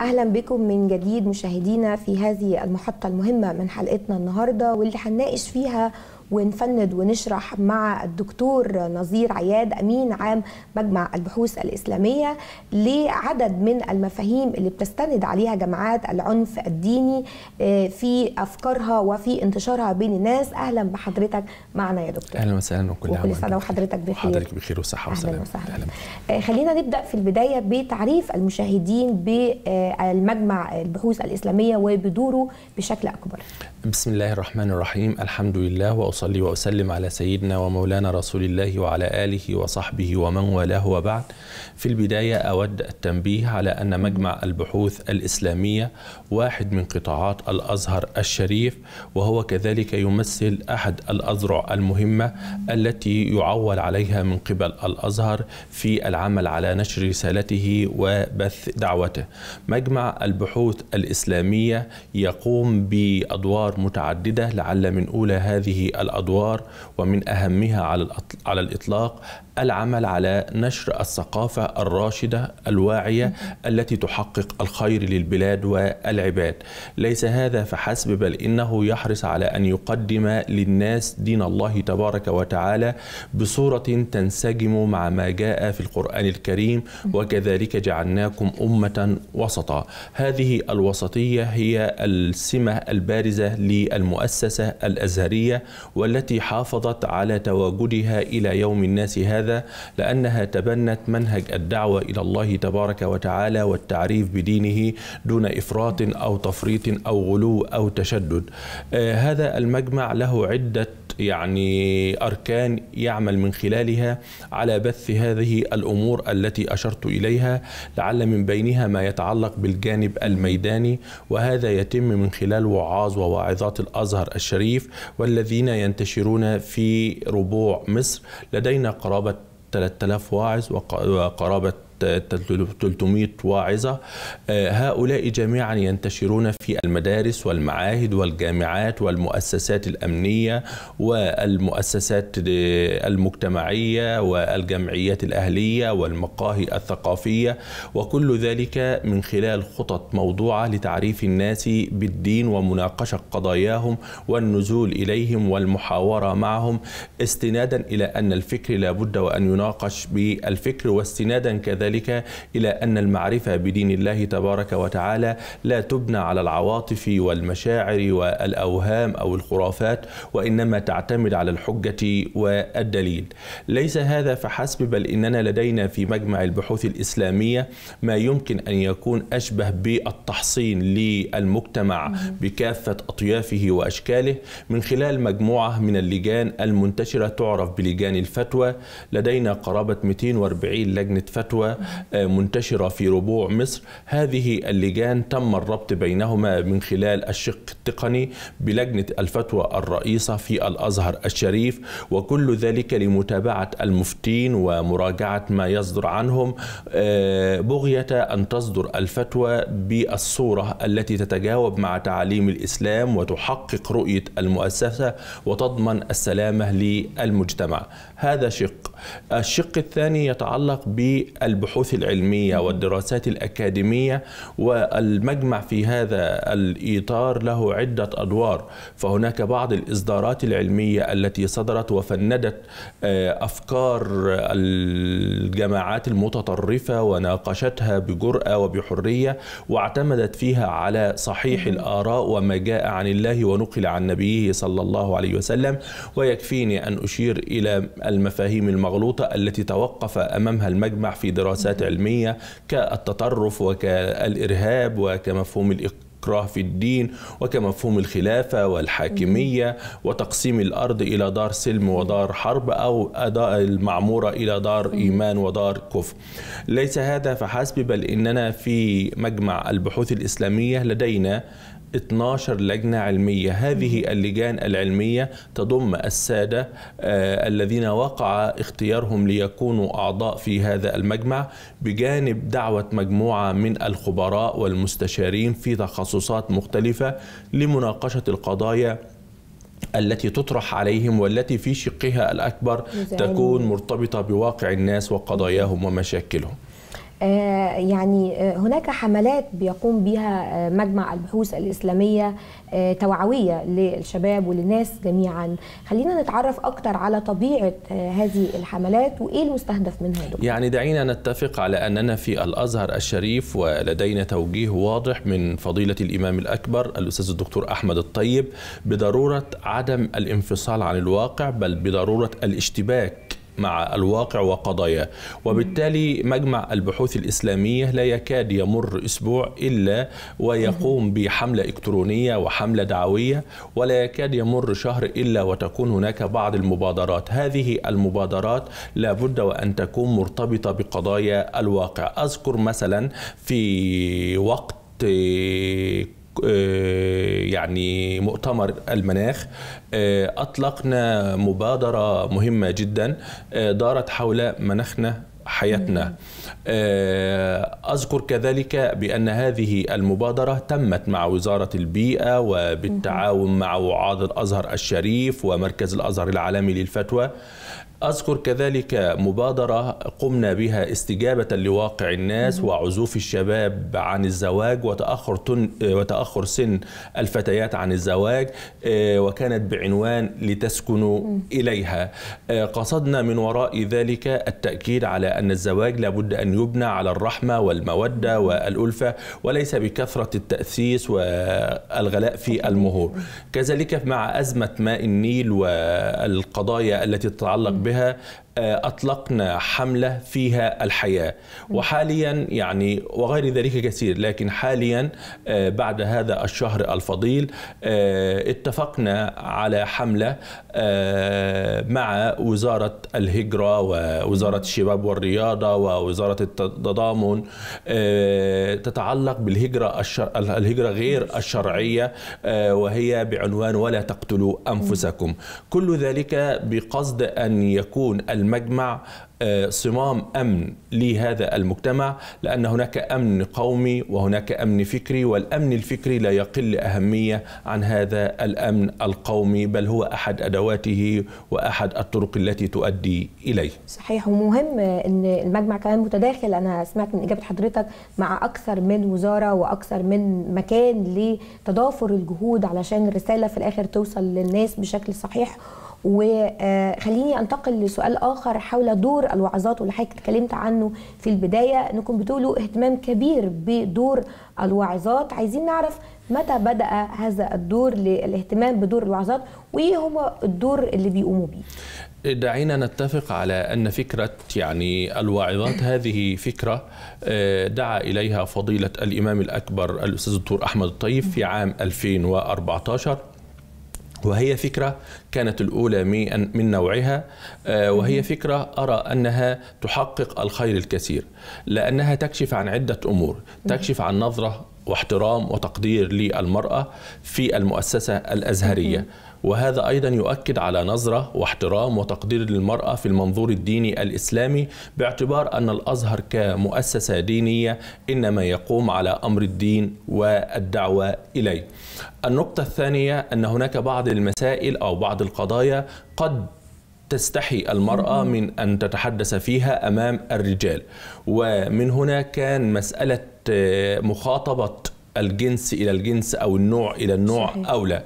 اهلا بكم من جديد مشاهدينا في هذه المحطه المهمه من حلقتنا النهارده واللي هنناقش فيها ونفند ونشرح مع الدكتور نظير عياد امين عام مجمع البحوث الاسلاميه لعدد من المفاهيم اللي بتستند عليها جماعات العنف الديني آه، في افكارها وفي انتشارها بين الناس اهلا بحضرتك معنا يا دكتور اهلا وسهلا وكل وكل سنه وحضرتك بخير حضرتك بخير وصحه وسلامه أهلا آه، خلينا نبدا في البدايه بتعريف المشاهدين بالمجمع آه، البحوث الاسلاميه وبدوره بشكل اكبر بسم الله الرحمن الرحيم الحمد لله وأصلي وأسلم على سيدنا ومولانا رسول الله وعلى آله وصحبه ومن والاه وبعد في البداية أود التنبيه على أن مجمع البحوث الإسلامية واحد من قطاعات الأزهر الشريف وهو كذلك يمثل أحد الأذرع المهمة التي يعول عليها من قبل الأزهر في العمل على نشر رسالته وبث دعوته مجمع البحوث الإسلامية يقوم بأدوار متعددة لعل من أولى هذه الأدوار ومن أهمها على الإطلاق العمل على نشر الثقافة الراشدة الواعية التي تحقق الخير للبلاد والعباد ليس هذا فحسب بل إنه يحرص على أن يقدم للناس دين الله تبارك وتعالى بصورة تنسجم مع ما جاء في القرآن الكريم وكذلك جعلناكم أمة وسطا هذه الوسطية هي السمة البارزة للمؤسسة الأزهرية والتي حافظت على تواجدها إلى يوم الناس هذا لماذا؟ لأنها تبنت منهج الدعوة إلى الله تبارك وتعالى والتعريف بدينه دون إفراط أو تفريط أو غلو أو تشدد آه، هذا المجمع له عدة يعني أركان يعمل من خلالها على بث هذه الأمور التي أشرت إليها لعل من بينها ما يتعلق بالجانب الميداني وهذا يتم من خلال وعاظ وواعظات الأزهر الشريف والذين ينتشرون في ربوع مصر لدينا قرابة 3000 واعظ وقرابه 300 واعظة آه، هؤلاء جميعا ينتشرون في المدارس والمعاهد والجامعات والمؤسسات الأمنية والمؤسسات المجتمعية والجمعيات الأهلية والمقاهي الثقافية وكل ذلك من خلال خطط موضوعة لتعريف الناس بالدين ومناقشة قضاياهم والنزول إليهم والمحاورة معهم استنادا إلى أن الفكر لابد وأن يناقش بالفكر واستنادا كذلك ذلك إلى أن المعرفة بدين الله تبارك وتعالى لا تبنى على العواطف والمشاعر والأوهام أو الخرافات وإنما تعتمد على الحجة والدليل ليس هذا فحسب بل إننا لدينا في مجمع البحوث الإسلامية ما يمكن أن يكون أشبه بالتحصين للمجتمع بكافة أطيافه وأشكاله من خلال مجموعة من اللجان المنتشرة تعرف بلجان الفتوى لدينا قرابة 240 لجنة فتوى آه، منتشرة في ربوع مصر هذه اللجان تم الربط بينهما من خلال الشق التقني بلجنة الفتوى الرئيسة في الأزهر الشريف وكل ذلك لمتابعة المفتين ومراجعة ما يصدر عنهم آه، بغية أن تصدر الفتوى بالصورة التي تتجاوب مع تعاليم الإسلام وتحقق رؤية المؤسسة وتضمن السلامة للمجتمع هذا شق الشق الثاني يتعلق بالبحوث العلمية والدراسات الأكاديمية والمجمع في هذا الإطار له عدة أدوار فهناك بعض الإصدارات العلمية التي صدرت وفندت آه، أفكار آه، الجماعات المتطرفة وناقشتها بجرأة وبحرية واعتمدت فيها على صحيح الآراء وما جاء عن الله ونقل عن نبيه صلى الله عليه وسلم ويكفيني أن أشير إلى المفاهيم المغلوطة التي توقف أمامها المجمع في دراسات علمية كالتطرف وكالإرهاب وكمفهوم الإقتصاد الإكراه في الدين وكمفهوم الخلافة والحاكمية وتقسيم الأرض إلى دار سلم ودار حرب أو أداء المعمورة إلى دار إيمان ودار كفر ليس هذا فحسب بل إننا في مجمع البحوث الإسلامية لدينا 12 لجنة علمية هذه اللجان العلمية تضم السادة آه، الذين وقع اختيارهم ليكونوا أعضاء في هذا المجمع بجانب دعوة مجموعة من الخبراء والمستشارين في تخصصات مختلفة لمناقشة القضايا التي تطرح عليهم والتي في شقها الأكبر تكون مرتبطة بواقع الناس وقضاياهم ومشاكلهم آه، يعني آه، هناك حملات بيقوم بها آه، مجمع البحوث الإسلامية توعوية للشباب وللناس جميعا خلينا نتعرف أكتر على طبيعة هذه الحملات وإيه المستهدف منها دكتور؟ يعني دعينا نتفق على أننا في الأزهر الشريف ولدينا توجيه واضح من فضيلة الإمام الأكبر الأستاذ الدكتور أحمد الطيب بضرورة عدم الانفصال عن الواقع بل بضرورة الاشتباك مع الواقع وقضاياه وبالتالي مجمع البحوث الإسلامية لا يكاد يمر أسبوع إلا ويقوم بحملة إلكترونية وحملة دعوية ولا يكاد يمر شهر إلا وتكون هناك بعض المبادرات هذه المبادرات لا بد وأن تكون مرتبطة بقضايا الواقع أذكر مثلا في وقت آه، يعني مؤتمر المناخ آه، اطلقنا مبادره مهمه جدا آه، دارت حول مناخنا حياتنا أذكر كذلك بأن هذه المبادرة تمت مع وزارة البيئة وبالتعاون مع وعاد الأزهر الشريف ومركز الأزهر العالمي للفتوى أذكر كذلك مبادرة قمنا بها استجابة لواقع الناس وعزوف الشباب عن الزواج وتأخر, تن وتأخر سن الفتيات عن الزواج آه، وكانت بعنوان لتسكنوا إليها آه، قصدنا من وراء ذلك التأكيد على أن الزواج لابد أن يبنى على الرحمة والمودة والألفة وليس بكثرة التأسيس والغلاء في المهور كذلك مع أزمة ماء النيل والقضايا التي تتعلق بها بها آه، أطلقنا حملة فيها الحياة وحاليا يعني وغير ذلك كثير لكن حاليا آه، بعد هذا الشهر الفضيل آه، اتفقنا على حملة مع وزارة الهجرة ووزارة الشباب والرياضة ووزارة التضامن تتعلق بالهجرة الشر... الهجرة غير الشرعية وهي بعنوان ولا تقتلوا أنفسكم كل ذلك بقصد أن يكون الم المجمع آه، صمام امن لهذا المجتمع لان هناك امن قومي وهناك امن فكري والامن الفكري لا يقل اهميه عن هذا الامن القومي بل هو احد ادواته واحد الطرق التي تؤدي اليه. صحيح ومهم ان المجمع كمان متداخل انا سمعت من اجابه حضرتك مع اكثر من وزاره واكثر من مكان لتضافر الجهود علشان الرساله في الاخر توصل للناس بشكل صحيح وخليني انتقل لسؤال اخر حول دور الوعظات واللي حضرتك اتكلمت عنه في البدايه انكم بتقولوا اهتمام كبير بدور الوعظات عايزين نعرف متى بدا هذا الدور للاهتمام بدور الوعظات وايه هو الدور اللي بيقوموا بيه دعينا نتفق على ان فكره يعني الواعظات هذه فكره آه، دعا اليها فضيله الامام الاكبر الاستاذ الدكتور احمد الطيب في عام 2014 وهي فكرة كانت الأولى من نوعها آه، وهي فكرة أرى أنها تحقق الخير الكثير لأنها تكشف عن عدة أمور تكشف عن نظرة واحترام وتقدير للمرأة في المؤسسة الأزهرية وهذا أيضا يؤكد على نظرة واحترام وتقدير للمرأة في المنظور الديني الإسلامي باعتبار أن الأزهر كمؤسسة دينية إنما يقوم على أمر الدين والدعوة إليه النقطة الثانية أن هناك بعض المسائل أو بعض القضايا قد تستحي المرأة من أن تتحدث فيها أمام الرجال ومن هنا كان مسألة آه، مخاطبة الجنس إلى الجنس أو النوع إلى النوع صحيح. أو لا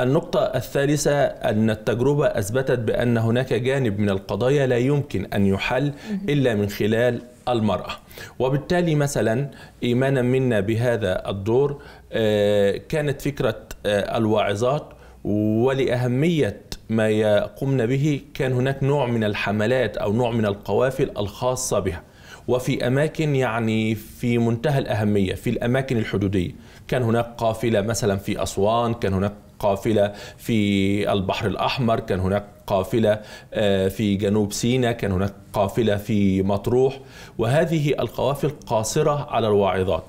النقطة الثالثة أن التجربة أثبتت بأن هناك جانب من القضايا لا يمكن أن يحل إلا من خلال المرأة وبالتالي مثلا إيمانا منا بهذا الدور آه، كانت فكرة آه، الواعظات ولأهمية ما يقمن به كان هناك نوع من الحملات أو نوع من القوافل الخاصة بها وفي أماكن يعني في منتهى الأهمية في الأماكن الحدودية كان هناك قافلة مثلا في أسوان كان هناك قافلة في البحر الأحمر كان هناك قافلة آه، في جنوب سيناء كان هناك قافلة في مطروح وهذه القوافل قاصرة على الواعظات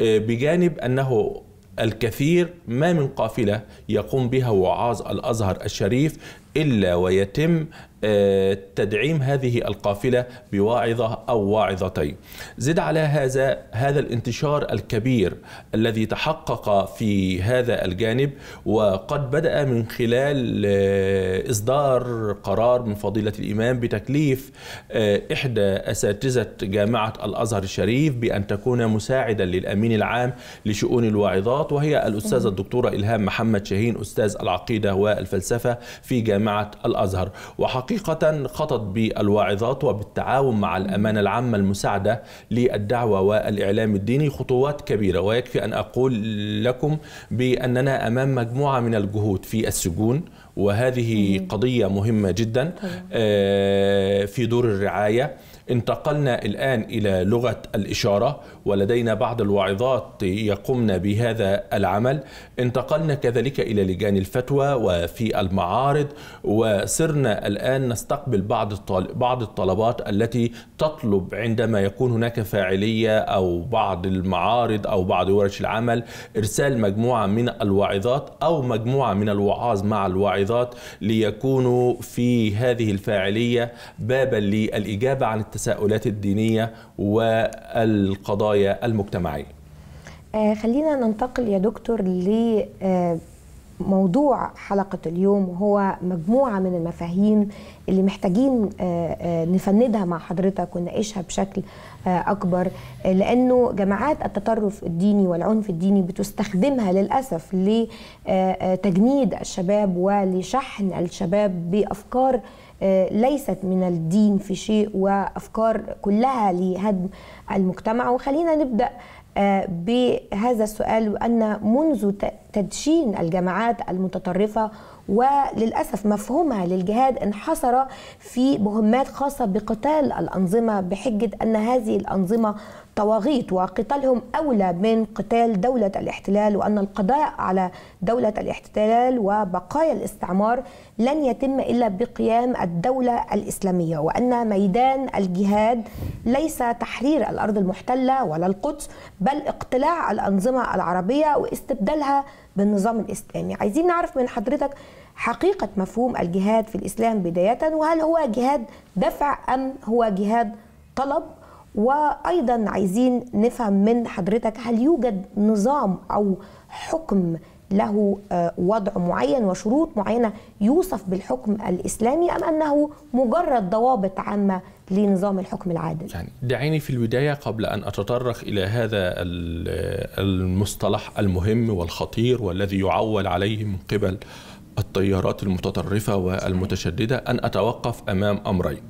آه، بجانب أنه الكثير ما من قافلة يقوم بها وعاظ الأزهر الشريف إلا ويتم آه، تدعيم هذه القافلة بواعظة أو واعظتين زد على هذا هذا الانتشار الكبير الذي تحقق في هذا الجانب وقد بدأ من خلال آه، إصدار قرار من فضيلة الإمام بتكليف آه، إحدى أساتذة جامعة الأزهر الشريف بأن تكون مساعدا للأمين العام لشؤون الواعظات وهي الأستاذة الدكتورة إلهام محمد شاهين أستاذ العقيدة والفلسفة في جامعة جامعة الأزهر وحقيقة خطت بالواعظات وبالتعاون مع الأمانة العامة المساعدة للدعوة والإعلام الديني خطوات كبيرة ويكفي أن أقول لكم بأننا أمام مجموعة من الجهود في السجون وهذه قضية مهمة جدا آه، في دور الرعاية انتقلنا الآن إلى لغة الإشارة ولدينا بعض الواعظات يقومن بهذا العمل انتقلنا كذلك إلى لجان الفتوى وفي المعارض وصرنا الآن نستقبل بعض بعض الطلبات التي تطلب عندما يكون هناك فاعلية أو بعض المعارض أو بعض ورش العمل إرسال مجموعة من الواعظات أو مجموعة من الوعاظ مع الواعظات ليكونوا في هذه الفاعلية بابا للإجابة عن التساؤلات الدينية والقضايا المجتمعية آه، خلينا ننتقل يا دكتور ل آه، موضوع حلقة اليوم وهو مجموعة من المفاهيم اللي محتاجين آه، نفندها مع حضرتك ونناقشها بشكل أكبر لأنه جماعات التطرف الديني والعنف الديني بتستخدمها للأسف لتجنيد الشباب ولشحن الشباب بأفكار آه، ليست من الدين في شيء وافكار كلها لهدم المجتمع وخلينا نبدا آه، بهذا السؤال أن منذ تدشين الجماعات المتطرفة وللأسف مفهومها للجهاد انحصر في مهمات خاصة بقتال الأنظمة بحجة أن هذه الأنظمة طواغيت وقتالهم أولى من قتال دولة الاحتلال وأن القضاء على دولة الاحتلال وبقايا الاستعمار لن يتم إلا بقيام الدولة الإسلامية وأن ميدان الجهاد ليس تحرير الأرض المحتلة ولا القدس بل اقتلاع الأنظمة العربية واستبدالها بالنظام الاسلامي عايزين نعرف من حضرتك حقيقه مفهوم الجهاد في الاسلام بدايه وهل هو جهاد دفع ام هو جهاد طلب وايضا عايزين نفهم من حضرتك هل يوجد نظام او حكم له آه، وضع معين وشروط معينه يوصف بالحكم الاسلامي ام انه مجرد ضوابط عامه لنظام الحكم العادل يعني دعيني في البداية قبل أن أتطرق إلى هذا المصطلح المهم والخطير والذي يعول عليه من قبل التيارات المتطرفة والمتشددة أن أتوقف أمام أمرين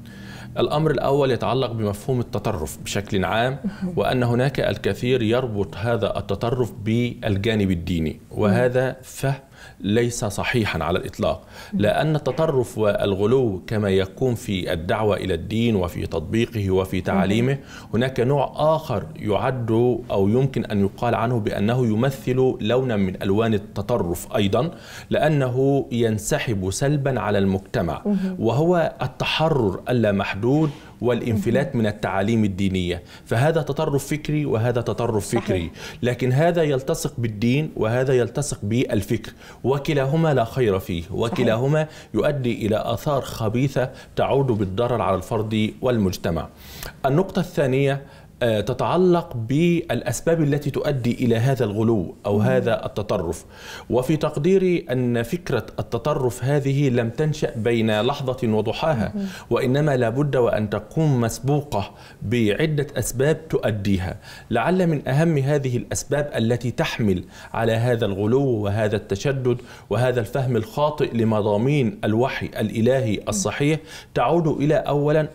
الأمر الأول يتعلق بمفهوم التطرف بشكل عام وأن هناك الكثير يربط هذا التطرف بالجانب الديني وهذا فهم ليس صحيحا على الاطلاق لان التطرف والغلو كما يكون في الدعوه الى الدين وفي تطبيقه وفي تعاليمه هناك نوع اخر يعد او يمكن ان يقال عنه بانه يمثل لونا من الوان التطرف ايضا لانه ينسحب سلبا على المجتمع وهو التحرر اللامحدود والانفلات من التعاليم الدينية فهذا تطرف فكري وهذا تطرف فكري لكن هذا يلتصق بالدين وهذا يلتصق بالفكر وكلاهما لا خير فيه وكلاهما يؤدي إلى آثار خبيثة تعود بالضرر على الفرد والمجتمع النقطة الثانية آه، تتعلق بالاسباب التي تؤدي الى هذا الغلو او هذا التطرف وفي تقديري ان فكره التطرف هذه لم تنشا بين لحظه وضحاها وانما لابد وان تقوم مسبوقه بعده اسباب تؤديها لعل من اهم هذه الاسباب التي تحمل على هذا الغلو وهذا التشدد وهذا الفهم الخاطئ لمضامين الوحي الالهي الصحيح تعود الى اولا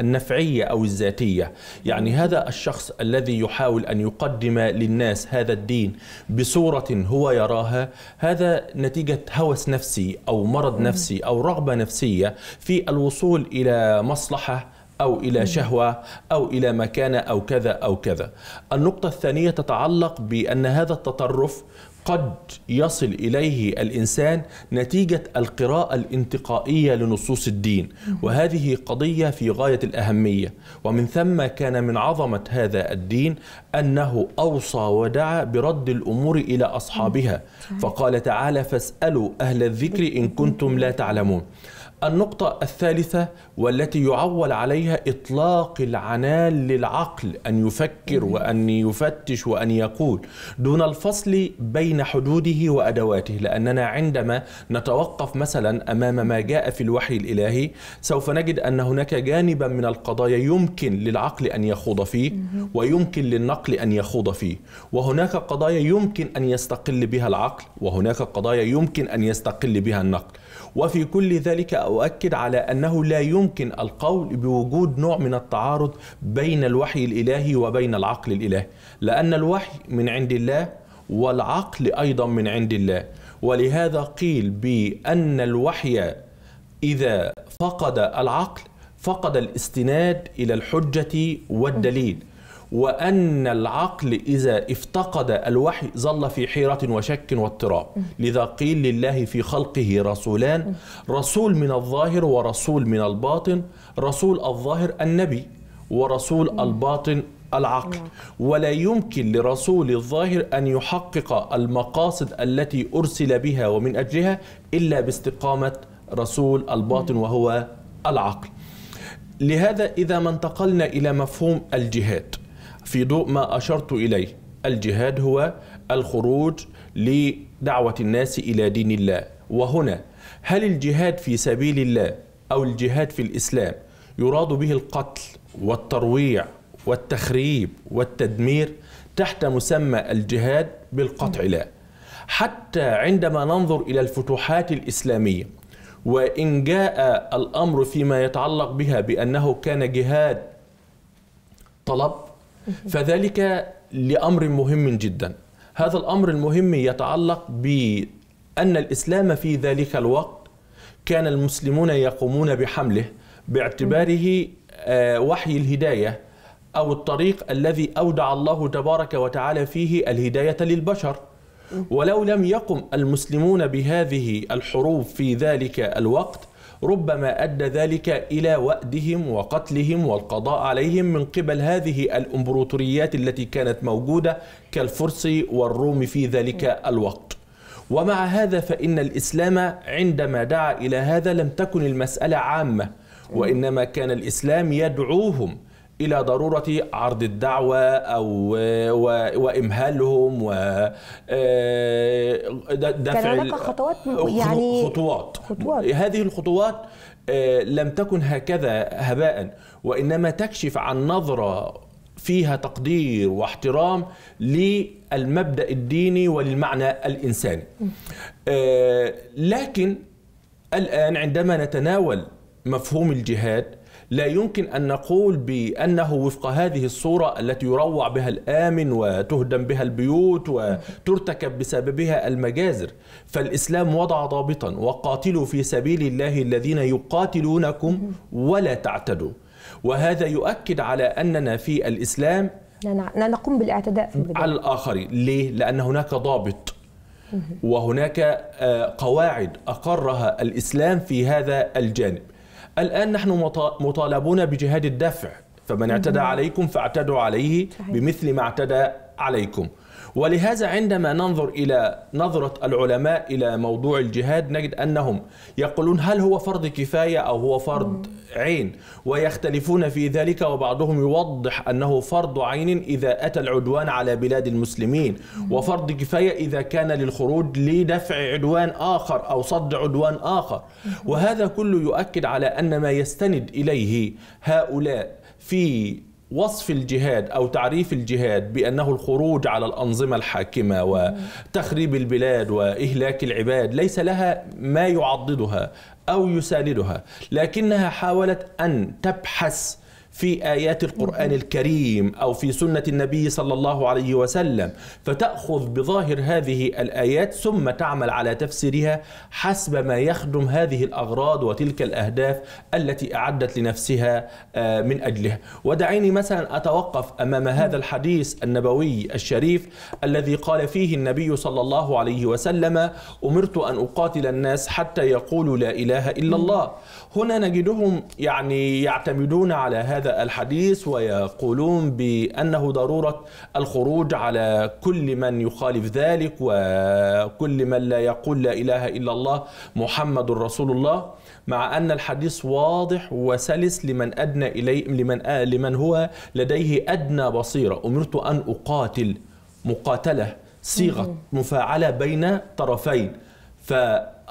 النفعية أو الذاتية يعني هذا الشخص الذي يحاول أن يقدم للناس هذا الدين بصورة هو يراها هذا نتيجة هوس نفسي أو مرض نفسي أو رغبة نفسية في الوصول إلى مصلحة أو إلى شهوة أو إلى مكانة أو كذا أو كذا النقطة الثانية تتعلق بأن هذا التطرف قد يصل اليه الانسان نتيجه القراءه الانتقائيه لنصوص الدين وهذه قضيه في غايه الاهميه ومن ثم كان من عظمه هذا الدين انه اوصى ودعا برد الامور الى اصحابها فقال تعالى فاسالوا اهل الذكر ان كنتم لا تعلمون النقطة الثالثة والتي يعول عليها إطلاق العنان للعقل أن يفكر وأن يفتش وأن يقول دون الفصل بين حدوده وأدواته لأننا عندما نتوقف مثلا أمام ما جاء في الوحي الإلهي سوف نجد أن هناك جانبا من القضايا يمكن للعقل أن يخوض فيه ويمكن للنقل أن يخوض فيه وهناك قضايا يمكن أن يستقل بها العقل وهناك قضايا يمكن أن يستقل بها النقل وفي كل ذلك أؤكد على أنه لا يمكن القول بوجود نوع من التعارض بين الوحي الإلهي وبين العقل الإلهي لأن الوحي من عند الله والعقل أيضا من عند الله ولهذا قيل بأن الوحي إذا فقد العقل فقد الاستناد إلى الحجة والدليل وأن العقل إذا افتقد الوحي ظل في حيرة وشك واضطراب لذا قيل لله في خلقه رسولان رسول من الظاهر ورسول من الباطن رسول الظاهر النبي ورسول الباطن العقل ولا يمكن لرسول الظاهر أن يحقق المقاصد التي أرسل بها ومن أجلها إلا باستقامة رسول الباطن وهو العقل لهذا إذا ما انتقلنا إلى مفهوم الجهاد في ضوء ما أشرت إليه الجهاد هو الخروج لدعوة الناس إلى دين الله وهنا هل الجهاد في سبيل الله أو الجهاد في الإسلام يراد به القتل والترويع والتخريب والتدمير تحت مسمى الجهاد بالقطع لا حتى عندما ننظر إلى الفتوحات الإسلامية وإن جاء الأمر فيما يتعلق بها بأنه كان جهاد طلب فذلك لأمر مهم جدا هذا الأمر المهم يتعلق بأن الإسلام في ذلك الوقت كان المسلمون يقومون بحمله باعتباره آه، وحي الهداية أو الطريق الذي أودع الله تبارك وتعالى فيه الهداية للبشر ولو لم يقم المسلمون بهذه الحروب في ذلك الوقت ربما أدى ذلك إلى وأدهم وقتلهم والقضاء عليهم من قبل هذه الإمبراطوريات التي كانت موجودة كالفرس والروم في ذلك الوقت ومع هذا فإن الإسلام عندما دعا إلى هذا لم تكن المسألة عامة وإنما كان الإسلام يدعوهم الى ضروره عرض الدعوه او وامهالهم و آه، دفع كان هناك خطوات يعني خطوات. خطوات هذه الخطوات آه، لم تكن هكذا هباء وانما تكشف عن نظره فيها تقدير واحترام للمبدا الديني وللمعنى الانساني آه، لكن الان عندما نتناول مفهوم الجهاد لا يمكن أن نقول بأنه وفق هذه الصورة التي يروع بها الآمن وتهدم بها البيوت وترتكب بسببها المجازر فالإسلام وضع ضابطا وقاتلوا في سبيل الله الذين يقاتلونكم ولا تعتدوا وهذا يؤكد على أننا في الإسلام لا نقوم بالاعتداء في البداية. على الآخرين ليه؟ لأن هناك ضابط وهناك آه، قواعد أقرها الإسلام في هذا الجانب الآن نحن مطالبون بجهاد الدفع فمن اعتدى عليكم فاعتدوا عليه بمثل ما اعتدى عليكم ولهذا عندما ننظر إلى نظرة العلماء إلى موضوع الجهاد نجد أنهم يقولون هل هو فرض كفاية أو هو فرض عين ويختلفون في ذلك وبعضهم يوضح أنه فرض عين إذا أتى العدوان على بلاد المسلمين وفرض كفاية إذا كان للخروج لدفع عدوان آخر أو صد عدوان آخر وهذا كله يؤكد على أن ما يستند إليه هؤلاء في وصف الجهاد او تعريف الجهاد بانه الخروج على الانظمه الحاكمه وتخريب البلاد واهلاك العباد ليس لها ما يعضدها او يساندها لكنها حاولت ان تبحث في ايات القران الكريم او في سنه النبي صلى الله عليه وسلم فتاخذ بظاهر هذه الايات ثم تعمل على تفسيرها حسب ما يخدم هذه الاغراض وتلك الاهداف التي اعدت لنفسها آه، من اجلها ودعيني مثلا اتوقف امام هذا الحديث النبوي الشريف الذي قال فيه النبي صلى الله عليه وسلم امرت ان اقاتل الناس حتى يقولوا لا اله الا الله هنا نجدهم يعني يعتمدون على هذا هذا الحديث ويقولون بأنه ضرورة الخروج على كل من يخالف ذلك وكل من لا يقول لا إله إلا الله محمد رسول الله مع أن الحديث واضح وسلس لمن أدنى إليه لمن آه لمن هو لديه أدنى بصيرة أمرت أن أقاتل مقاتلة صيغة مفاعلة بين طرفين ف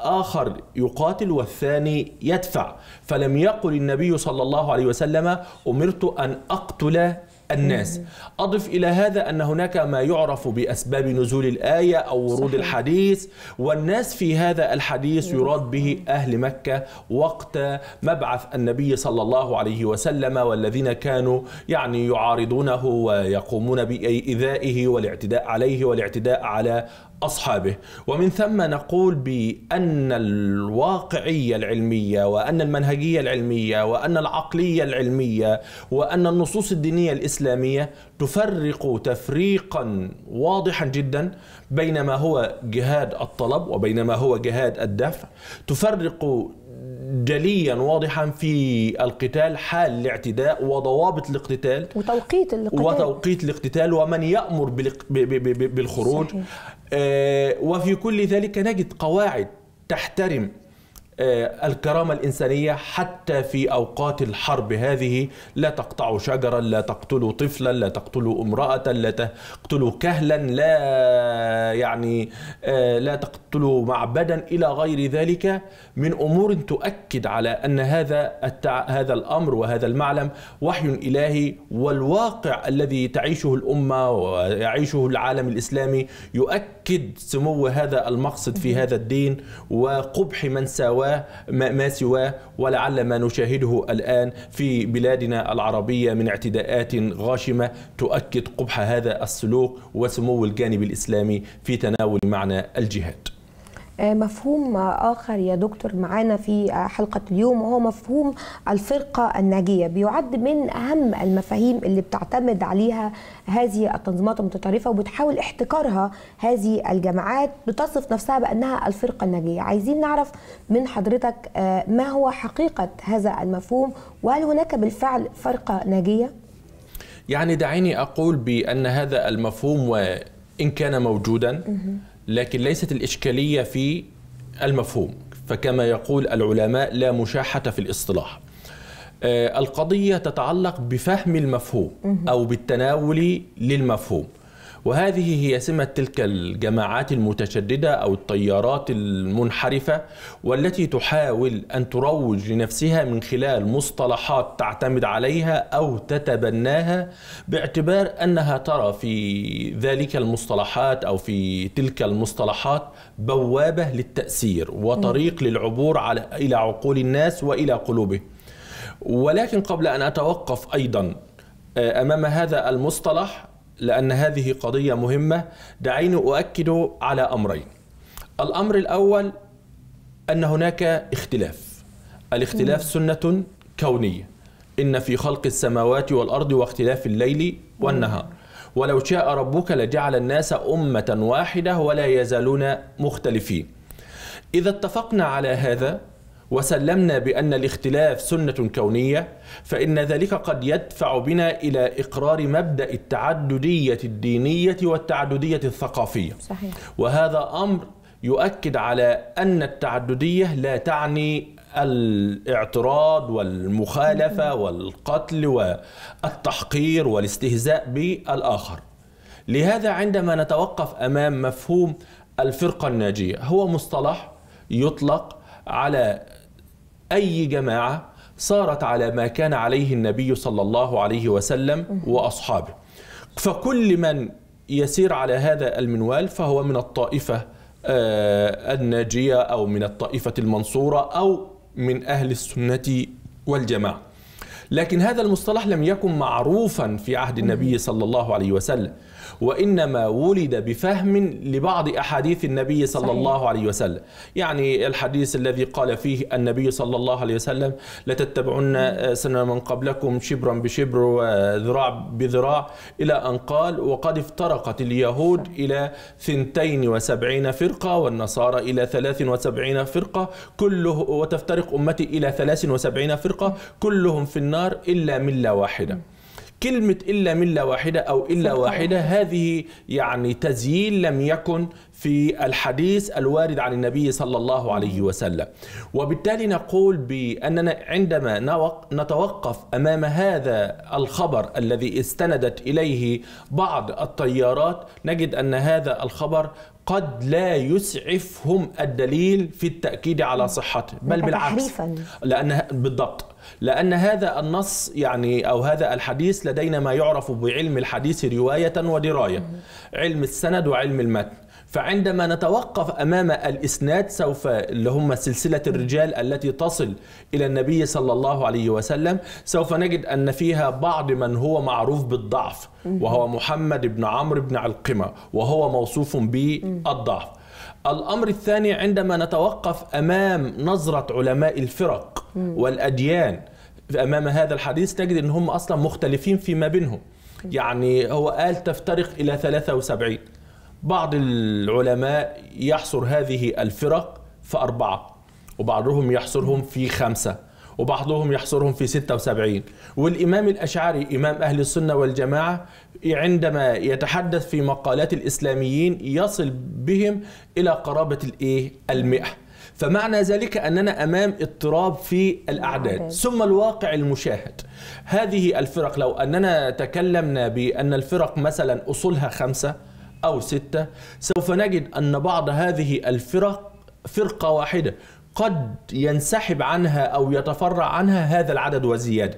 آخر يقاتل والثاني يدفع فلم يقل النبي صلى الله عليه وسلم أمرت أن أقتل الناس أضف إلى هذا أن هناك ما يعرف بأسباب نزول الآية أو ورود صحيح. الحديث والناس في هذا الحديث يراد به أهل مكة وقت مبعث النبي صلى الله عليه وسلم والذين كانوا يعني يعارضونه ويقومون بإيذائه والاعتداء عليه والاعتداء على اصحابه ومن ثم نقول بان الواقعيه العلميه وان المنهجيه العلميه وان العقليه العلميه وان النصوص الدينيه الاسلاميه تفرق تفريقا واضحا جدا بين ما هو جهاد الطلب وبين ما هو جهاد الدفع تفرق جليا واضحا في القتال حال الاعتداء وضوابط الاقتتال وتوقيت الاقتتال وتوقيت الاقتتال ومن يأمر بالخروج صحيح. آه، وفي كل ذلك نجد قواعد تحترم آه، الكرامة الإنسانية حتى في أوقات الحرب هذه لا تقطعوا شجرا لا تقتلوا طفلا لا تقتلوا امرأة لا تقتلوا كهلا لا يعني آه، لا تقتلوا معبدا إلى غير ذلك من أمور تؤكد على أن هذا التع... هذا الأمر وهذا المعلم وحي إلهي والواقع الذي تعيشه الأمة ويعيشه العالم الإسلامي يؤكد سمو هذا المقصد في هذا الدين وقبح من ساواه سواه ما, ما سواه ولعل ما نشاهده الآن في بلادنا العربية من اعتداءات غاشمة تؤكد قبح هذا السلوك وسمو الجانب الإسلامي في تناول معنى الجهاد آه، مفهوم آخر يا دكتور معانا في حلقة اليوم وهو مفهوم الفرقة الناجية بيعد من أهم المفاهيم اللي بتعتمد عليها هذه التنظيمات المتطرفة وبتحاول احتكارها هذه الجماعات بتصف نفسها بأنها الفرقة الناجية عايزين نعرف من حضرتك آه، ما هو حقيقة هذا المفهوم وهل هناك بالفعل فرقة ناجية؟ يعني دعيني أقول بأن هذا المفهوم وإن كان موجوداً لكن ليست الإشكالية في المفهوم فكما يقول العلماء لا مشاحة في الاصطلاح آه، القضية تتعلق بفهم المفهوم أو بالتناول للمفهوم وهذه هي سمة تلك الجماعات المتشددة أو التيارات المنحرفة والتي تحاول أن تروج لنفسها من خلال مصطلحات تعتمد عليها أو تتبناها باعتبار أنها ترى في ذلك المصطلحات أو في تلك المصطلحات بوابة للتأثير وطريق للعبور على إلى عقول الناس وإلى قلوبهم ولكن قبل أن أتوقف أيضا آه، أمام هذا المصطلح لأن هذه قضية مهمة دعيني أؤكد على أمرين الأمر الأول أن هناك اختلاف الاختلاف سنة كونية إن في خلق السماوات والأرض واختلاف الليل والنهار ولو شاء ربك لجعل الناس أمة واحدة ولا يزالون مختلفين إذا اتفقنا على هذا وسلمنا بأن الاختلاف سنة كونية فإن ذلك قد يدفع بنا إلى إقرار مبدأ التعددية الدينية والتعددية الثقافية صحيح. وهذا أمر يؤكد على أن التعددية لا تعني الاعتراض والمخالفة والقتل والتحقير والاستهزاء بالآخر لهذا عندما نتوقف أمام مفهوم الفرقة الناجية هو مصطلح يطلق على أي جماعة صارت على ما كان عليه النبي صلى الله عليه وسلم وأصحابه فكل من يسير على هذا المنوال فهو من الطائفة آه، الناجية أو من الطائفة المنصورة أو من أهل السنة والجماعة لكن هذا المصطلح لم يكن معروفا في عهد النبي صلى الله عليه وسلم وإنما ولد بفهم لبعض أحاديث النبي صلى صحيح. الله عليه وسلم يعني الحديث الذي قال فيه النبي صلى الله عليه وسلم لتتبعن آه، سنة من قبلكم شبرا بشبر وذراع بذراع إلى أن قال وقد افترقت اليهود إلى 72 فرقة والنصارى إلى 73 فرقة كله وتفترق أمتي إلى 73 فرقة كلهم في النار إلا ملة واحدة كلمة إلا ملة واحدة أو إلا واحدة هذه يعني تزيين لم يكن في الحديث الوارد عن النبي صلى الله عليه وسلم وبالتالي نقول بأننا عندما نتوقف أمام هذا الخبر الذي استندت إليه بعض التيارات نجد أن هذا الخبر قد لا يسعفهم الدليل في التأكيد على صحته بل بالعكس لأن بالضبط لأن هذا النص يعني أو هذا الحديث لدينا ما يعرف بعلم الحديث رواية ودراية علم السند وعلم المتن فعندما نتوقف امام الاسناد سوف اللي هم سلسله الرجال التي تصل الى النبي صلى الله عليه وسلم سوف نجد ان فيها بعض من هو معروف بالضعف وهو محمد بن عمرو بن علقمه وهو موصوف بالضعف الأمر الثاني عندما نتوقف أمام نظرة علماء الفرق والأديان أمام هذا الحديث تجد أن هم أصلا مختلفين فيما بينهم يعني هو قال تفترق إلى 73 بعض العلماء يحصر هذه الفرق في أربعة وبعضهم يحصرهم في خمسة وبعضهم يحصرهم في 76 والإمام الأشعري إمام أهل السنة والجماعة عندما يتحدث في مقالات الإسلاميين يصل بهم إلى قرابة الإيه؟ المئة فمعنى ذلك أننا أمام اضطراب في الأعداد ثم الواقع المشاهد هذه الفرق لو أننا تكلمنا بأن الفرق مثلا أصولها خمسة أو ستة سوف نجد أن بعض هذه الفرق فرقة واحدة قد ينسحب عنها أو يتفرع عنها هذا العدد وزيادة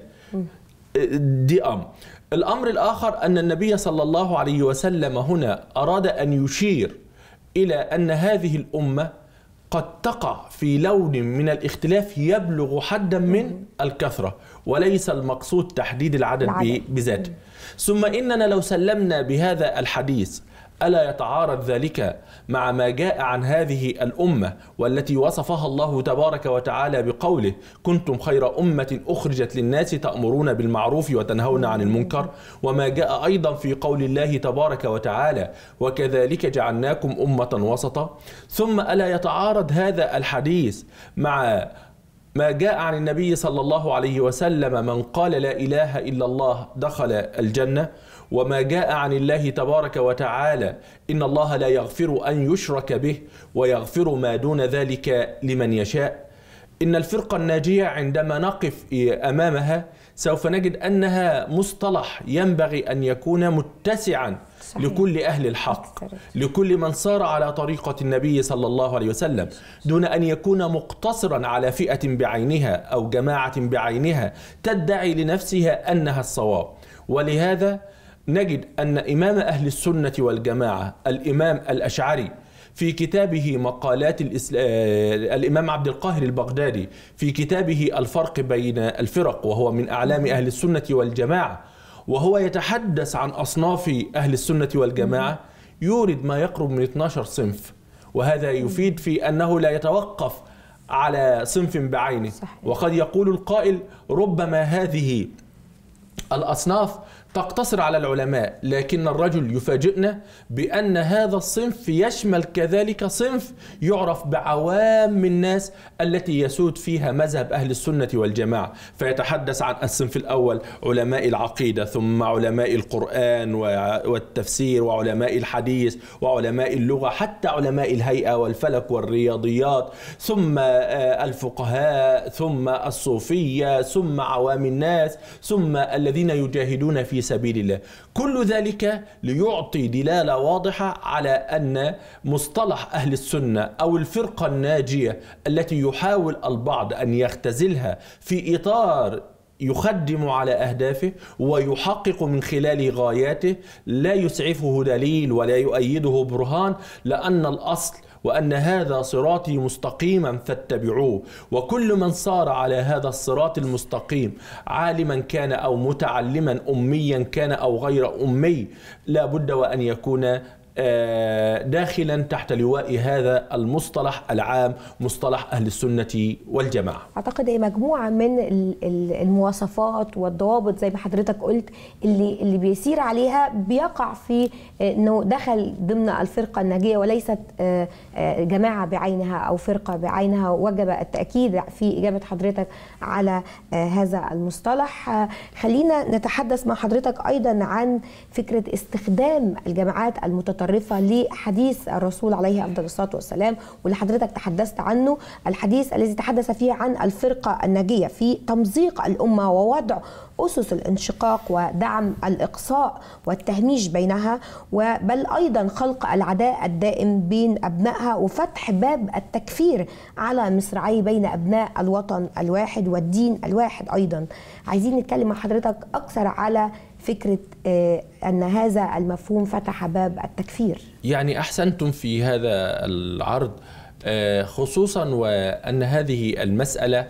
دي أمر الأمر الآخر أن النبي صلى الله عليه وسلم هنا أراد أن يشير إلى أن هذه الأمة قد تقع في لون من الاختلاف يبلغ حدا من الكثرة وليس المقصود تحديد العدد بذاته ثم إننا لو سلمنا بهذا الحديث الا يتعارض ذلك مع ما جاء عن هذه الامه والتي وصفها الله تبارك وتعالى بقوله كنتم خير امه اخرجت للناس تامرون بالمعروف وتنهون عن المنكر وما جاء ايضا في قول الله تبارك وتعالى وكذلك جعلناكم امه وسطا ثم الا يتعارض هذا الحديث مع ما جاء عن النبي صلى الله عليه وسلم من قال لا اله الا الله دخل الجنه وما جاء عن الله تبارك وتعالى إن الله لا يغفر أن يشرك به ويغفر ما دون ذلك لمن يشاء إن الفرقة الناجية عندما نقف أمامها سوف نجد أنها مصطلح ينبغي أن يكون متسعا صحيح. لكل أهل الحق لكل من صار على طريقة النبي صلى الله عليه وسلم دون أن يكون مقتصرا على فئة بعينها أو جماعة بعينها تدعي لنفسها أنها الصواب ولهذا نجد أن إمام أهل السنة والجماعة الإمام الأشعري في كتابه مقالات آه، الإمام عبد القاهر البغدادي في كتابه الفرق بين الفرق وهو من أعلام أهل السنة والجماعة وهو يتحدث عن أصناف أهل السنة والجماعة يورد ما يقرب من 12 صنف وهذا يفيد في أنه لا يتوقف على صنف بعينه صحيح. وقد يقول القائل ربما هذه الأصناف تقتصر على العلماء لكن الرجل يفاجئنا بأن هذا الصنف يشمل كذلك صنف يعرف بعوام الناس التي يسود فيها مذهب أهل السنة والجماعة فيتحدث عن الصنف الأول علماء العقيدة ثم علماء القرآن والتفسير وعلماء الحديث وعلماء اللغة حتى علماء الهيئة والفلك والرياضيات ثم آه، الفقهاء ثم الصوفية ثم عوام الناس ثم الذين يجاهدون في سبيل الله كل ذلك ليعطي دلالة واضحة على أن مصطلح أهل السنة أو الفرقة الناجية التي يحاول البعض أن يختزلها في إطار يخدم على أهدافه ويحقق من خلال غاياته لا يسعفه دليل ولا يؤيده برهان لأن الأصل وأن هذا صراطي مستقيما فاتبعوه وكل من صار على هذا الصراط المستقيم عالما كان أو متعلما أميا كان أو غير أمي لا بد وأن يكون آه، داخلا تحت لواء هذا المصطلح العام مصطلح أهل السنة والجماعة أعتقد هي مجموعة من المواصفات والضوابط زي ما حضرتك قلت اللي, اللي بيسير عليها بيقع في آه، أنه دخل ضمن الفرقة الناجية وليست آه، جماعة بعينها أو فرقة بعينها وجب التأكيد في إجابة حضرتك على هذا المصطلح خلينا نتحدث مع حضرتك أيضا عن فكرة استخدام الجماعات المتطرفة متطرفه لحديث الرسول عليه افضل الصلاه والسلام واللي حضرتك تحدثت عنه الحديث الذي تحدث فيه عن الفرقه الناجيه في تمزيق الامه ووضع أسس الانشقاق ودعم الإقصاء والتهميش بينها بل أيضا خلق العداء الدائم بين أبنائها وفتح باب التكفير على مصراعي بين أبناء الوطن الواحد والدين الواحد أيضا عايزين نتكلم مع حضرتك أكثر على فكرة آه، أن هذا المفهوم فتح باب التكفير يعني أحسنتم في هذا العرض آه، خصوصا وأن هذه المسألة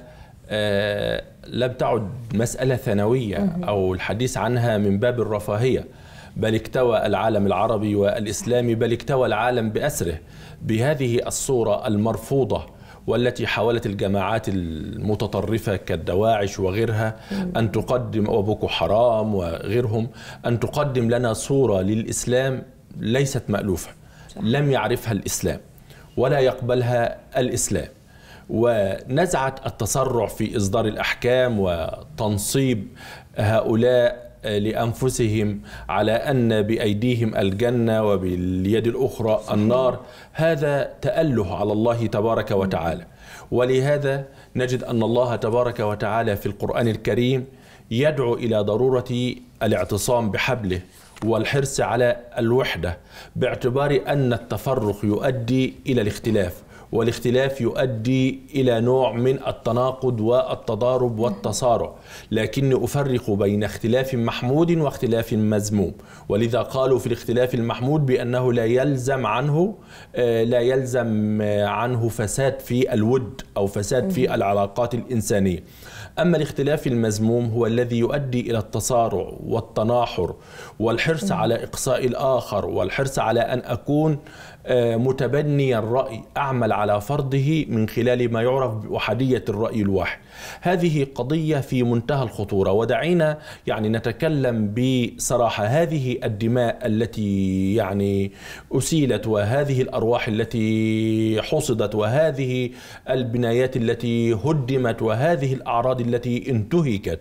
آه، لم تعد مسألة ثانوية أو الحديث عنها من باب الرفاهية بل اكتوى العالم العربي والإسلامي بل اكتوى العالم بأسره بهذه الصورة المرفوضة والتي حاولت الجماعات المتطرفة كالدواعش وغيرها أن تقدم وبوكو حرام وغيرهم أن تقدم لنا صورة للإسلام ليست مألوفة لم يعرفها الإسلام ولا يقبلها الإسلام ونزعت التسرع في إصدار الأحكام وتنصيب هؤلاء آه، لانفسهم على ان بايديهم الجنه وباليد الاخرى النار هذا تاله على الله تبارك وتعالى ولهذا نجد ان الله تبارك وتعالى في القران الكريم يدعو الى ضروره الاعتصام بحبله والحرص على الوحده باعتبار ان التفرق يؤدي الى الاختلاف والاختلاف يؤدي إلى نوع من التناقض والتضارب والتصارع لكني أفرق بين اختلاف محمود واختلاف مذموم ولذا قالوا في الاختلاف المحمود بأنه لا يلزم عنه آه، لا يلزم عنه فساد في الود أو فساد في العلاقات الإنسانية أما الاختلاف المذموم هو الذي يؤدي إلى التصارع والتناحر والحرص على إقصاء الآخر والحرص على أن أكون آه، متبني الرأي أعمل على فرضه من خلال ما يعرف بأحدية الرأي الواحد هذه قضية في منتهى الخطورة ودعينا يعني نتكلم بصراحة هذه الدماء التي يعني أسيلت وهذه الأرواح التي حصدت وهذه البنايات التي هدمت وهذه الأعراض التي انتهكت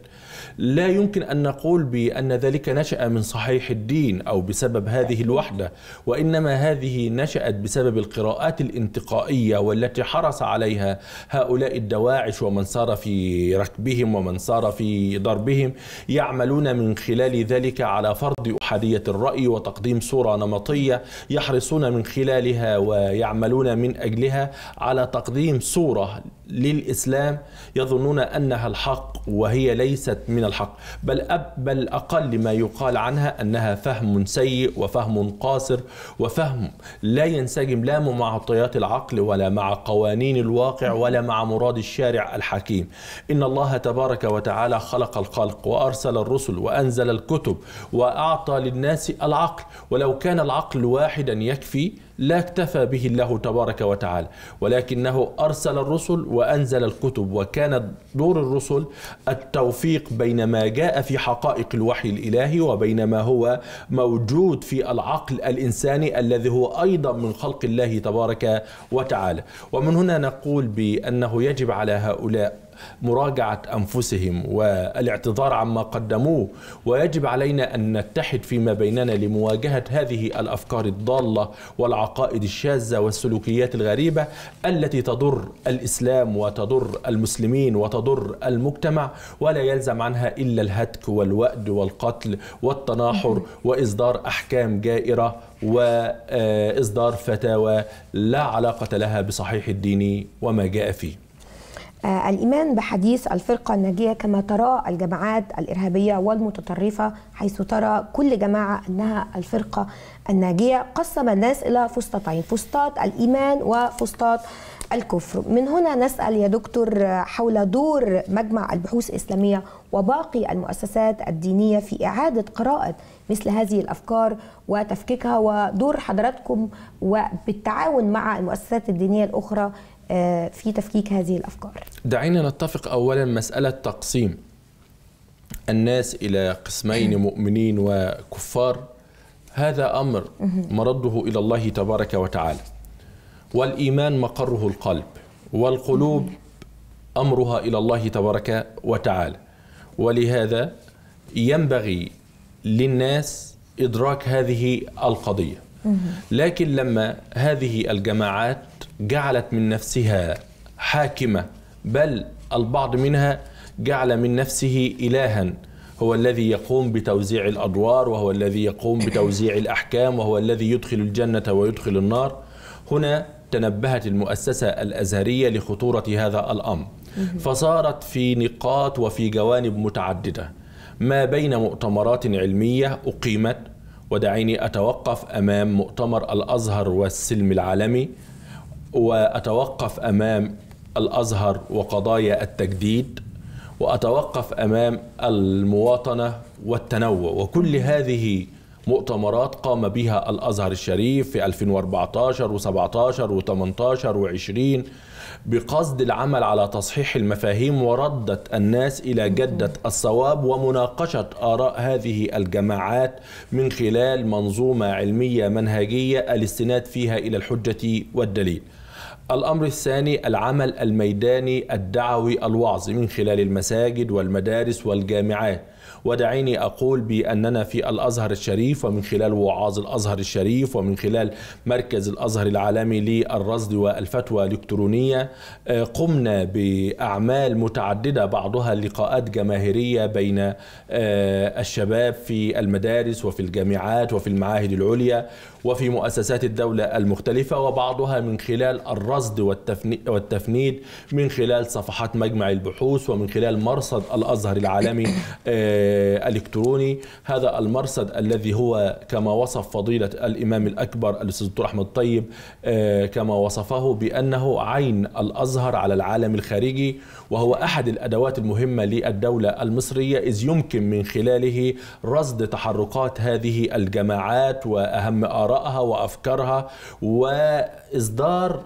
لا يمكن أن نقول بأن ذلك نشأ من صحيح الدين أو بسبب هذه الوحدة وإنما هذه نشأت بسبب القراءات الانتقائية والتي حرص عليها هؤلاء الدواعش ومن صار في ركبهم ومن صار في ضربهم يعملون من خلال ذلك على فرض أحادية الرأي وتقديم صورة نمطية يحرصون من خلالها ويعملون من أجلها على تقديم صورة للإسلام يظنون أنها الحق وهي ليست من الحق بل, بل أقل ما يقال عنها أنها فهم سيء وفهم قاصر وفهم لا ينسجم لا مع معطيات العقل ولا مع قوانين الواقع ولا مع مراد الشارع الحكيم إن الله تبارك وتعالى خلق الخلق وأرسل الرسل وأنزل الكتب وأعطى للناس العقل ولو كان العقل واحدا يكفي لا اكتفى به الله تبارك وتعالى ولكنه أرسل الرسل وأنزل الكتب وكان دور الرسل التوفيق بين ما جاء في حقائق الوحي الإلهي وبين ما هو موجود في العقل الإنساني الذي هو أيضا من خلق الله تبارك وتعالى ومن هنا نقول بأنه يجب على هؤلاء مراجعه انفسهم والاعتذار عما قدموه ويجب علينا ان نتحد فيما بيننا لمواجهه هذه الافكار الضاله والعقائد الشاذه والسلوكيات الغريبه التي تضر الاسلام وتضر المسلمين وتضر المجتمع ولا يلزم عنها الا الهتك والوأد والقتل والتناحر واصدار احكام جائره واصدار فتاوى لا علاقه لها بصحيح الدين وما جاء فيه آه، الإيمان بحديث الفرقة الناجية كما ترى الجماعات الإرهابية والمتطرفة حيث ترى كل جماعة أنها الفرقة الناجية قسم الناس إلى فسطتين فسطاط الإيمان وفسطاط الكفر من هنا نسأل يا دكتور آه، حول دور مجمع البحوث الإسلامية وباقي المؤسسات الدينية في إعادة قراءة مثل هذه الأفكار وتفكيكها ودور حضراتكم وبالتعاون مع المؤسسات الدينية الأخرى آه، في تفكيك هذه الافكار. دعينا نتفق اولا مساله تقسيم الناس الى قسمين مؤمنين وكفار هذا امر مرده الى الله تبارك وتعالى. والايمان مقره القلب والقلوب امرها الى الله تبارك وتعالى. ولهذا ينبغي للناس ادراك هذه القضيه. لكن لما هذه الجماعات جعلت من نفسها حاكمة بل البعض منها جعل من نفسه إلها هو الذي يقوم بتوزيع الأدوار وهو الذي يقوم بتوزيع الأحكام وهو الذي يدخل الجنة ويدخل النار هنا تنبهت المؤسسة الأزهرية لخطورة هذا الأمر فصارت في نقاط وفي جوانب متعددة ما بين مؤتمرات علمية أقيمت ودعيني أتوقف أمام مؤتمر الأزهر والسلم العالمي واتوقف امام الازهر وقضايا التجديد واتوقف امام المواطنه والتنوع وكل هذه مؤتمرات قام بها الازهر الشريف في 2014 و17 و18 و20 بقصد العمل على تصحيح المفاهيم وردت الناس الى جده الصواب ومناقشه اراء هذه الجماعات من خلال منظومه علميه منهجيه الاستناد فيها الى الحجه والدليل. الأمر الثاني العمل الميداني الدعوي الوعظي من خلال المساجد والمدارس والجامعات ودعيني أقول بأننا في الأزهر الشريف ومن خلال وعاظ الأزهر الشريف ومن خلال مركز الأزهر العالمي للرصد والفتوى الإلكترونية آه، قمنا بأعمال متعددة بعضها لقاءات جماهيرية بين آه، الشباب في المدارس وفي الجامعات وفي المعاهد العليا وفي مؤسسات الدولة المختلفة وبعضها من خلال الرصد والتفنيد من خلال صفحات مجمع البحوث ومن خلال مرصد الأزهر العالمي آه، الكتروني هذا المرصد الذي هو كما وصف فضيله الامام الاكبر الاستاذ الدكتور احمد الطيب آه، كما وصفه بانه عين الازهر على العالم الخارجي وهو احد الادوات المهمه للدوله المصريه اذ يمكن من خلاله رصد تحركات هذه الجماعات واهم ارائها وافكارها واصدار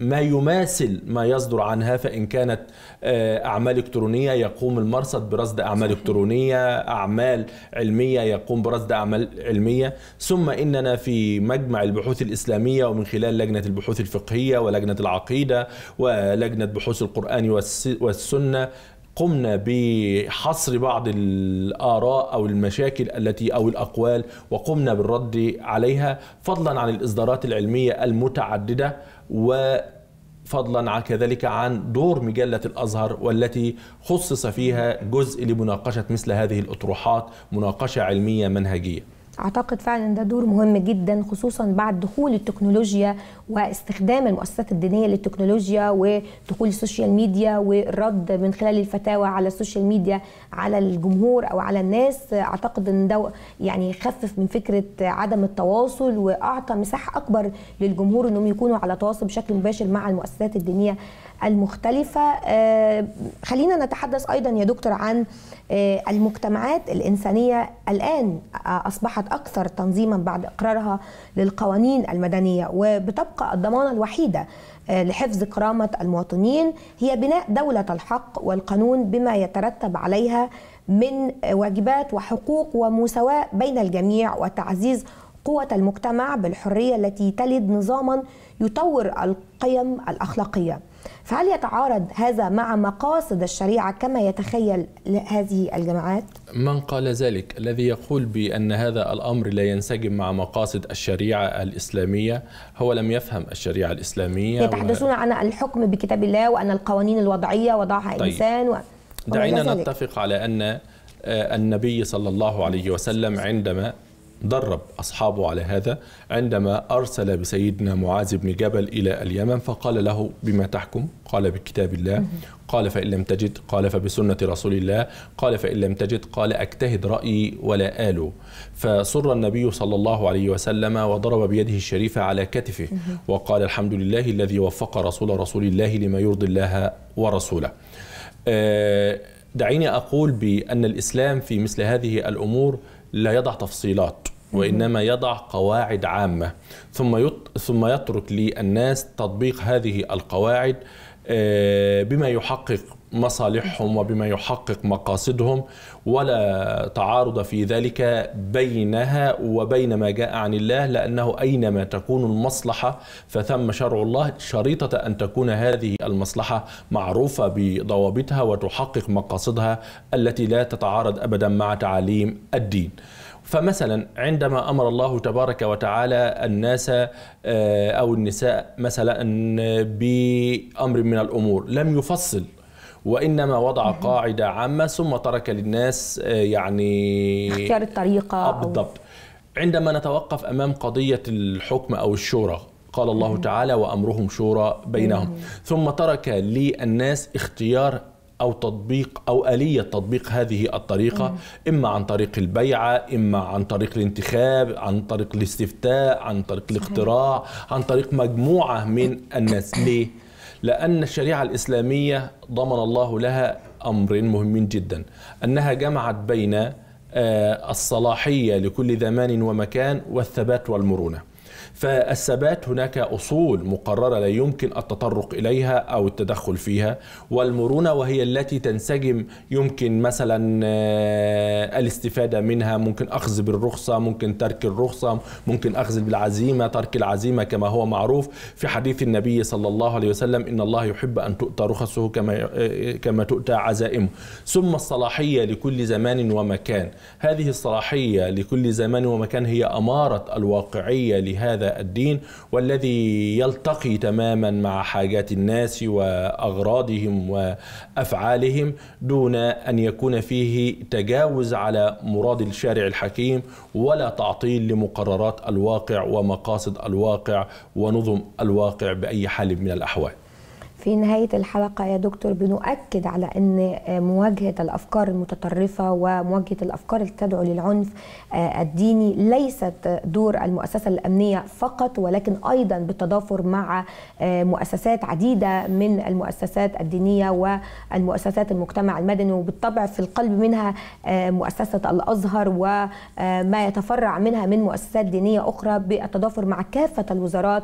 ما يماثل ما يصدر عنها فإن كانت آه، أعمال إلكترونية يقوم المرصد برصد أعمال إلكترونية أعمال علمية يقوم برصد أعمال علمية ثم إننا في مجمع البحوث الإسلامية ومن خلال لجنة البحوث الفقهية ولجنة العقيدة ولجنة بحوث القرآن والسنة قمنا بحصر بعض الآراء أو المشاكل التي أو الأقوال وقمنا بالرد عليها فضلا عن الإصدارات العلمية المتعددة و فضلا عن كذلك عن دور مجلة الأزهر والتي خصص فيها جزء لمناقشة مثل هذه الأطروحات مناقشة علمية منهجية اعتقد فعلا ده دور مهم جدا خصوصا بعد دخول التكنولوجيا واستخدام المؤسسات الدينيه للتكنولوجيا ودخول السوشيال ميديا والرد من خلال الفتاوى على السوشيال ميديا على الجمهور او على الناس اعتقد ان ده يعني خفف من فكره عدم التواصل واعطى مساحه اكبر للجمهور انهم يكونوا على تواصل بشكل مباشر مع المؤسسات الدينيه المختلفة آه، خلينا نتحدث أيضا يا دكتور عن آه، المجتمعات الإنسانية الآن آه، أصبحت أكثر تنظيما بعد إقرارها للقوانين المدنية وبتبقى الضمانة الوحيدة لحفظ كرامة المواطنين هي بناء دولة الحق والقانون بما يترتب عليها من واجبات وحقوق ومساواة بين الجميع وتعزيز قوة المجتمع بالحرية التي تلد نظاما يطور القيم الاخلاقيه فهل يتعارض هذا مع مقاصد الشريعه كما يتخيل هذه الجماعات؟ من قال ذلك؟ الذي يقول بان هذا الامر لا ينسجم مع مقاصد الشريعه الاسلاميه هو لم يفهم الشريعه الاسلاميه يتحدثون و... عن الحكم بكتاب الله وان القوانين الوضعيه وضعها طيب. الانسان و... دعينا نتفق على ان آه، النبي صلى الله عليه وسلم عندما درب أصحابه على هذا عندما أرسل بسيدنا معاذ بن جبل إلى اليمن فقال له بما تحكم قال بكتاب الله قال فإن لم تجد قال فبسنة رسول الله قال فإن لم تجد قال أجتهد رأيي ولا آله فصر النبي صلى الله عليه وسلم وضرب بيده الشريفة على كتفه وقال الحمد لله الذي وفق رسول رسول الله لما يرضي الله ورسوله آه، دعيني أقول بأن الإسلام في مثل هذه الأمور لا يضع تفصيلات وانما يضع قواعد عامه ثم يط... ثم يترك للناس تطبيق هذه القواعد آه، بما يحقق مصالحهم وبما يحقق مقاصدهم ولا تعارض في ذلك بينها وبين ما جاء عن الله لأنه أينما تكون المصلحة فثم شرع الله شريطة أن تكون هذه المصلحة معروفة بضوابطها وتحقق مقاصدها التي لا تتعارض أبدا مع تعاليم الدين فمثلا عندما امر الله تبارك وتعالى الناس آه، او النساء مثلا بامر من الامور لم يفصل وانما وضع قاعده عامه ثم ترك للناس آه، يعني اختيار الطريقه بالضبط عندما نتوقف امام قضيه الحكم او الشورى قال الله تعالى وامرهم شورى بينهم ثم ترك للناس اختيار او تطبيق او اليه تطبيق هذه الطريقه اما عن طريق البيعه اما عن طريق الانتخاب عن طريق الاستفتاء عن طريق الاقتراع عن طريق مجموعه من الناس ليه لأن الشريعة الإسلامية ضمن الله لها أمر مهم جدا أنها جمعت بين آه، الصلاحية لكل زمان ومكان والثبات والمرونة فالثبات هناك أصول مقررة لا يمكن التطرق إليها أو التدخل فيها والمرونة وهي التي تنسجم يمكن مثلا آه، الاستفادة منها ممكن أخذ بالرخصة ممكن ترك الرخصة ممكن أخذ بالعزيمة ترك العزيمة كما هو معروف في حديث النبي صلى الله عليه وسلم إن الله يحب أن تؤتى رخصه كما آه، كما تؤتى عزائمه ثم الصلاحية لكل زمان ومكان هذه الصلاحية لكل زمان ومكان هي أمارة الواقعية لهذا هذا الدين والذي يلتقي تماما مع حاجات الناس واغراضهم وافعالهم دون ان يكون فيه تجاوز على مراد الشارع الحكيم ولا تعطيل لمقررات الواقع ومقاصد الواقع ونظم الواقع باي حال من الاحوال في نهاية الحلقة يا دكتور بنؤكد على أن مواجهة الأفكار المتطرفة ومواجهة الأفكار التي تدعو للعنف آه، الديني ليست دور المؤسسة الأمنية فقط ولكن أيضا بالتضافر مع آه، مؤسسات عديدة من المؤسسات الدينية والمؤسسات المجتمع المدني وبالطبع في القلب منها آه، مؤسسة الأزهر وما يتفرع منها من مؤسسات دينية أخرى بالتضافر مع كافة الوزارات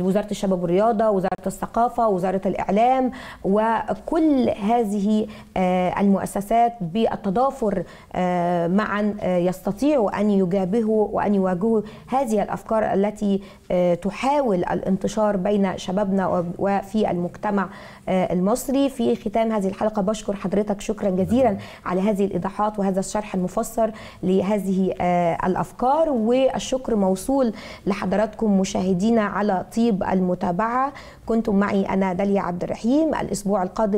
وزارة الشباب والرياضة وزارة الثقافة وزارة وزاره الاعلام وكل هذه آه، المؤسسات بالتضافر آه، معا آه، يستطيعوا ان يجابهوا وان يواجهوا هذه الافكار التي تحاول الانتشار بين شبابنا وفي المجتمع المصري في ختام هذه الحلقه بشكر حضرتك شكرا جزيلا على هذه الايضاحات وهذا الشرح المفسر لهذه الافكار والشكر موصول لحضراتكم مشاهدينا على طيب المتابعه كنتم معي انا داليا عبد الرحيم الأسبوع القادم